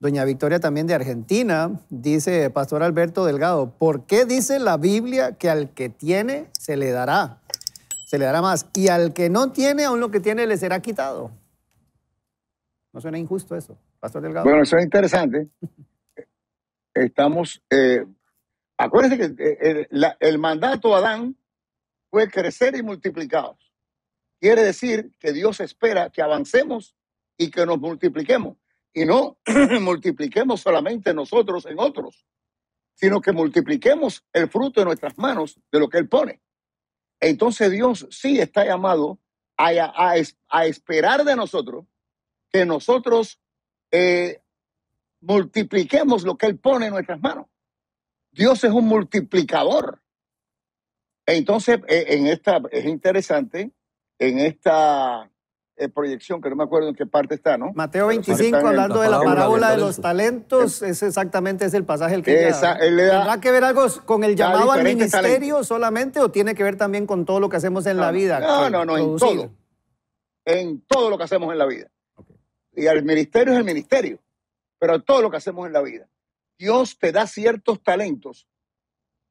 Doña Victoria también de Argentina, dice Pastor Alberto Delgado, ¿por qué dice la Biblia que al que tiene se le dará? Se le dará más. Y al que no tiene, aún lo que tiene le será quitado. ¿No suena injusto eso, Pastor Delgado? Bueno, eso es interesante. Estamos, eh, acuérdense que eh, el, mandato a Adán fue crecer y multiplicados. Quiere decir que Dios espera que avancemos y que nos multipliquemos y no multipliquemos solamente nosotros en otros, sino que multipliquemos el fruto de nuestras manos de lo que Él pone. Entonces Dios sí está llamado a, esperar de nosotros que nosotros eh, multipliquemos lo que Él pone en nuestras manos. Dios es un multiplicador. Entonces, eh, en esta, es interesante, en esta eh, proyección, que no me acuerdo en qué parte está, ¿no? Mateo 25, hablando de la parábola de los talentos, es exactamente es el pasaje el que le da, ¿Tendrá que ver algo con el llamado al ministerio solamente o tiene que ver también con todo lo que hacemos en la vida? No, no, no, en todo. En todo lo que hacemos en la vida. Y al ministerio es el ministerio, pero todo lo que hacemos en la vida. Dios te da ciertos talentos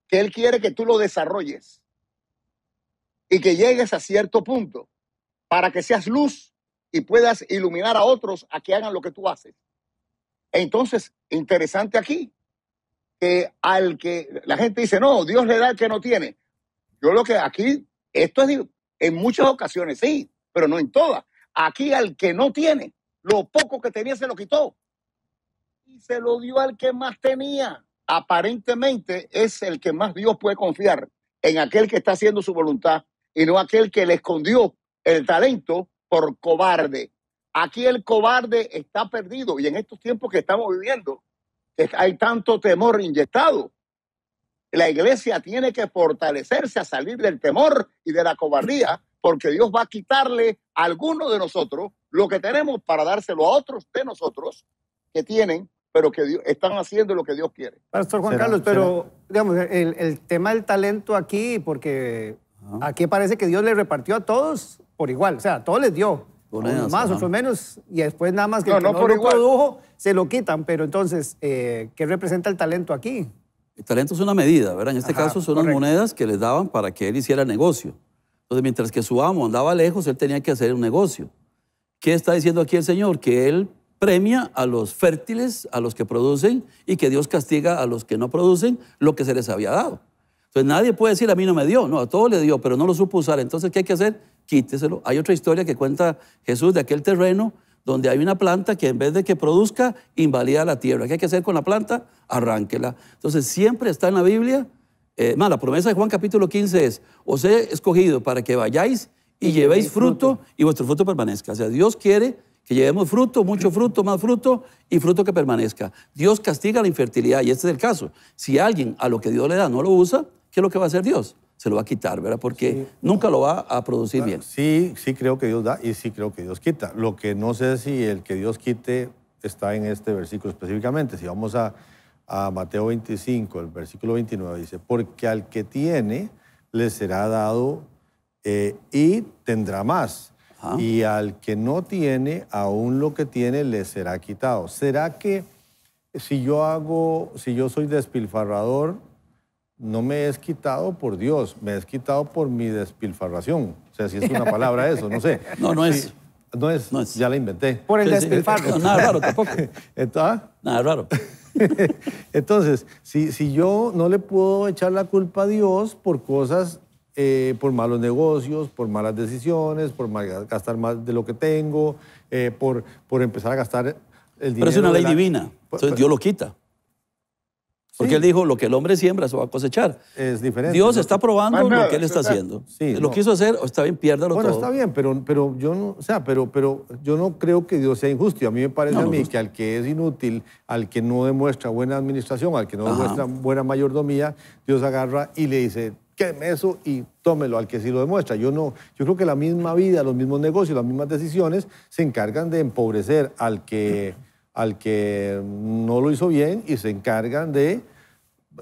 que Él quiere que tú los desarrolles y que llegues a cierto punto para que seas luz y puedas iluminar a otros a que hagan lo que tú haces. Entonces, interesante aquí, que al que la gente dice, no, Dios le da al que no tiene. Yo lo que aquí, esto es en muchas ocasiones, sí, pero no en todas. Aquí al que no tiene, lo poco que tenía se lo quitó y se lo dio al que más tenía. Aparentemente es el que más Dios puede confiar en aquel que está haciendo su voluntad y no aquel que le escondió el talento por cobarde. Aquí el cobarde está perdido y en estos tiempos que estamos viviendo hay tanto temor inyectado. La iglesia tiene que fortalecerse a salir del temor y de la cobardía porque Dios va a quitarle a alguno de nosotros lo que tenemos para dárselo a otros de nosotros que tienen pero que están haciendo lo que Dios quiere. Pastor Juan Carlos, pero digamos, el, tema del talento aquí, porque aquí parece que Dios le repartió a todos por igual. O sea, todo les dio. más, o menos, y después nada más que no, lo produjo, se lo quitan. Pero entonces, eh, ¿qué representa el talento aquí? El talento es una medida, ¿verdad? En este caso son las monedas que les daban para que él hiciera negocio. Entonces, mientras que su amo andaba lejos, él tenía que hacer un negocio. ¿Qué está diciendo aquí el Señor? Que él premia a los fértiles, a los que producen, y que Dios castiga a los que no producen lo que se les había dado. Entonces nadie puede decir, a mí no me dio, no, a todos le dio, pero no lo supo usar. Entonces, ¿qué hay que hacer? quíteselo. Hay otra historia que cuenta Jesús de aquel terreno donde hay una planta que en vez de que produzca, invalida la tierra. ¿Qué hay que hacer con la planta? Arránquela. Entonces siempre está en la Biblia, eh, más la promesa de Juan capítulo 15 es, os he escogido para que vayáis y, llevéis fruto, fruto, y vuestro fruto permanezca. O sea, Dios quiere que llevemos fruto, mucho fruto, más fruto y fruto que permanezca. Dios castiga la infertilidad y este es el caso. Si alguien a lo que Dios le da no lo usa, ¿qué es lo que va a hacer Dios? se lo va a quitar, ¿verdad? Porque nunca lo va a producir bien. Sí, sí creo que Dios da y sí creo que Dios quita. Lo que no sé si el que Dios quite está en este versículo específicamente. Si vamos a, Mateo 25, el versículo 29 dice, porque al que tiene le será dado eh, y tendrá más. Ah. Y al que no tiene, aún lo que tiene le será quitado. ¿Será que si yo hago, si yo soy despilfarrador, no me es quitado por Dios, me es quitado por mi despilfarración. O sea, si es una palabra eso, no sé. No, no es. no, es ya la inventé. Por el despilfarro. nada raro tampoco. Entonces, ah. Nada raro. Entonces, si, yo no le puedo echar la culpa a Dios por cosas eh, por malos negocios, por malas decisiones, por gastar más de lo que tengo, eh, por, por empezar a gastar el dinero. Pero es una ley divina, entonces Dios lo quita. Porque él dijo, lo que el hombre siembra, eso va a cosechar. Es diferente. Dios está probando lo que él está haciendo. lo quiso hacer, o está bien, piérdalo todo. Bueno, está bien, pero, pero, yo no, sea, pero, pero yo no creo que Dios sea injusto. A mí me parece a mí que al que es inútil, al que no demuestra buena administración, al que no demuestra buena mayordomía, Dios agarra y le dice, queme eso y tómelo al que sí lo demuestra. Yo no, yo creo que la misma vida, los mismos negocios, las mismas decisiones se encargan de empobrecer al que al que no lo hizo bien y se encargan de eh,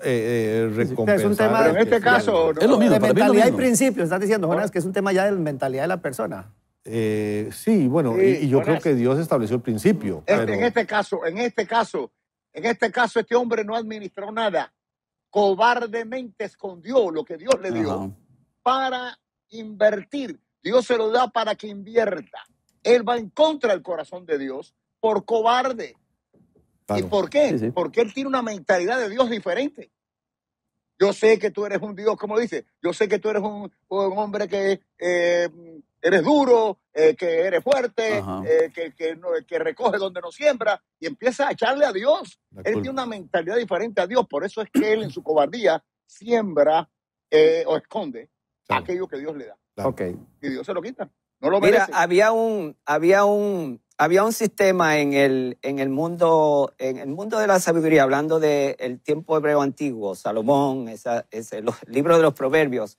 eh, Es un tema en este caso, es lo mismo, de mentalidad y principio Estás diciendo, Jonas, que es un tema ya de mentalidad de la persona. Eh, sí, bueno, y, yo creo que Dios estableció el principio. En este caso, en este caso, en este caso, este hombre no administró nada. Cobardemente escondió lo que Dios le dio para invertir. Dios se lo da para que invierta. Él va en contra del corazón de Dios por cobarde. ¿Y por qué? Porque él tiene una mentalidad de Dios diferente. Yo sé que tú eres un Dios, como dice, yo sé que tú eres un, hombre que eh, eres duro, eh, que eres fuerte, eh, que, que, recoge donde no siembra, y empieza a echarle a Dios. Él tiene una mentalidad diferente a Dios, por eso es que él en su cobardía siembra o esconde aquello que Dios le da. Y Dios se lo quita. No lo Mira, había un, había un, había un sistema en el, en el, mundo, en el mundo de la sabiduría, hablando del tiempo hebreo antiguo, Salomón, los libros de los proverbios.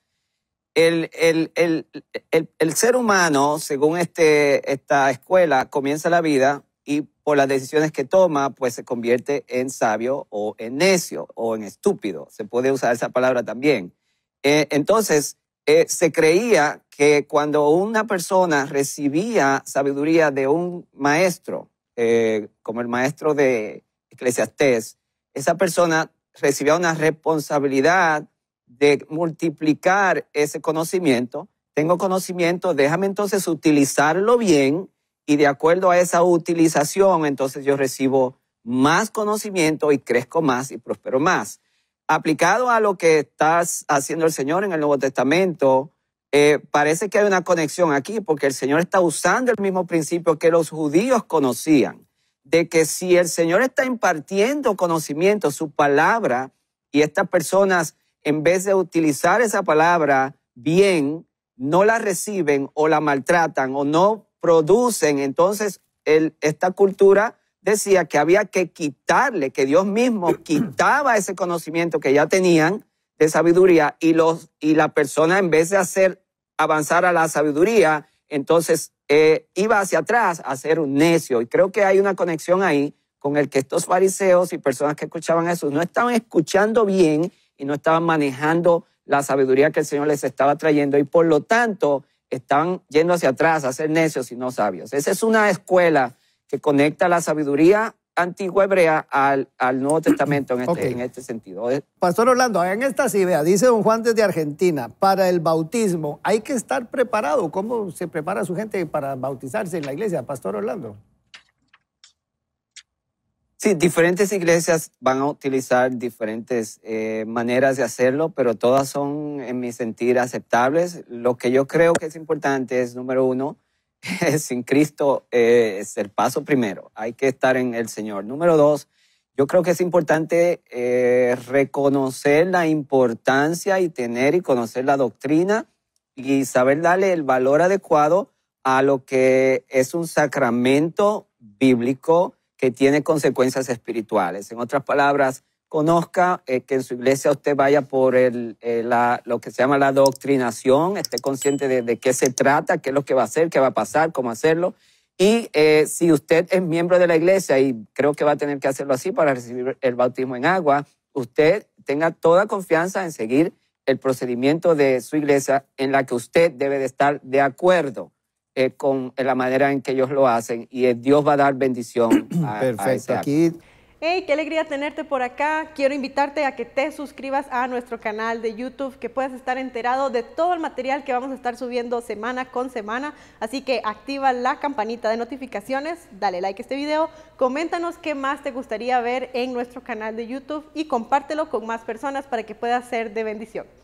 El, el, ser humano, según este, esta escuela, comienza la vida y por las decisiones que toma, pues se convierte en sabio o en necio o en estúpido. Se puede usar esa palabra también. Eh, entonces, eh, se creía que cuando una persona recibía sabiduría de un maestro, eh, como el maestro de Eclesiastés, esa persona recibía una responsabilidad de multiplicar ese conocimiento. Tengo conocimiento, déjame entonces utilizarlo bien y de acuerdo a esa utilización, entonces yo recibo más conocimiento y crezco más y prospero más aplicado a lo que está haciendo el Señor en el Nuevo Testamento, eh, parece que hay una conexión aquí, porque el Señor está usando el mismo principio que los judíos conocían, de que si el Señor está impartiendo conocimiento, su palabra, y estas personas, en vez de utilizar esa palabra bien, no la reciben o la maltratan o no producen, entonces esta cultura decía que había que quitarle, que Dios mismo quitaba ese conocimiento que ya tenían de sabiduría y, los, y la persona en vez de hacer avanzar a la sabiduría, entonces eh, iba hacia atrás a ser un necio. Y creo que hay una conexión ahí con el que estos fariseos y personas que escuchaban a no estaban escuchando bien y no estaban manejando la sabiduría que el Señor les estaba trayendo y por lo tanto están yendo hacia atrás a ser necios y no sabios. Esa es una escuela que conecta la sabiduría antigua hebrea al, Nuevo Testamento en este, este sentido. Pastor Orlando, en esta ideas dice don Juan desde Argentina, para el bautismo hay que estar preparado. ¿Cómo se prepara su gente para bautizarse en la iglesia, Pastor Orlando? Sí, diferentes iglesias van a utilizar diferentes eh, maneras de hacerlo, pero todas son, en mi sentir, aceptables. Lo que yo creo que es importante es, número uno, sin Cristo eh, es el paso primero. Hay que estar en el Señor. Número dos, yo creo que es importante eh, reconocer la importancia y tener y conocer la doctrina y saber darle el valor adecuado a lo que es un sacramento bíblico que tiene consecuencias espirituales. En otras palabras, conozca, eh, que en su iglesia usted vaya por el, eh, lo que se llama la doctrinación, esté consciente de, qué se trata, qué es lo que va a hacer, qué va a pasar, cómo hacerlo. Y eh, si usted es miembro de la iglesia, y creo que va a tener que hacerlo así para recibir el bautismo en agua, usted tenga toda confianza en seguir el procedimiento de su iglesia en la que usted debe de estar de acuerdo con la manera en que ellos lo hacen y Dios va a dar bendición. A, Perfecto. Aquí Hey, qué alegría tenerte por acá. Quiero invitarte a que te suscribas a nuestro canal de YouTube, que puedas estar enterado de todo el material que vamos a estar subiendo semana con semana. Así que activa la campanita de notificaciones, dale like a este video, coméntanos qué más te gustaría ver en nuestro canal de YouTube y compártelo con más personas para que pueda ser de bendición.